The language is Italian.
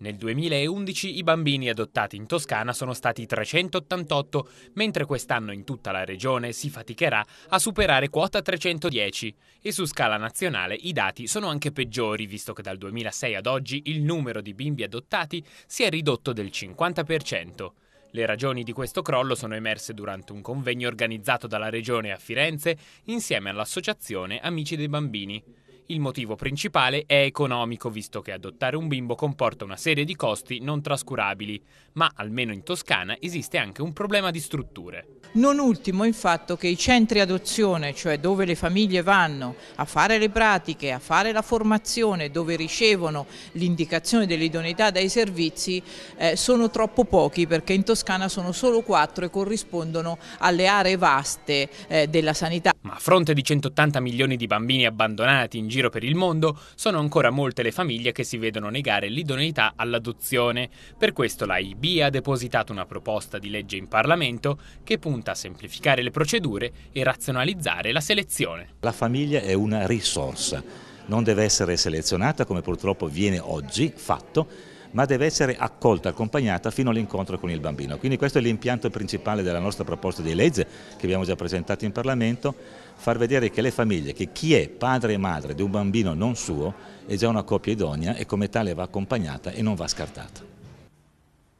Nel 2011 i bambini adottati in Toscana sono stati 388, mentre quest'anno in tutta la regione si faticherà a superare quota 310 e su scala nazionale i dati sono anche peggiori, visto che dal 2006 ad oggi il numero di bimbi adottati si è ridotto del 50%. Le ragioni di questo crollo sono emerse durante un convegno organizzato dalla Regione a Firenze insieme all'Associazione Amici dei Bambini. Il motivo principale è economico, visto che adottare un bimbo comporta una serie di costi non trascurabili, ma almeno in Toscana esiste anche un problema di strutture. Non ultimo il fatto che i centri adozione, cioè dove le famiglie vanno a fare le pratiche, a fare la formazione, dove ricevono l'indicazione dell'idoneità dai servizi, eh, sono troppo pochi perché in Toscana sono solo quattro e corrispondono alle aree vaste eh, della sanità. Ma a fronte di 180 milioni di bambini abbandonati in giro per il mondo, sono ancora molte le famiglie che si vedono negare l'idoneità all'adozione. Per questo la IB ha depositato una proposta di legge in Parlamento che punta volta a semplificare le procedure e razionalizzare la selezione. La famiglia è una risorsa, non deve essere selezionata come purtroppo viene oggi fatto, ma deve essere accolta, accompagnata fino all'incontro con il bambino. Quindi questo è l'impianto principale della nostra proposta di legge che abbiamo già presentato in Parlamento, far vedere che le famiglie, che chi è padre e madre di un bambino non suo, è già una coppia idonea e come tale va accompagnata e non va scartata.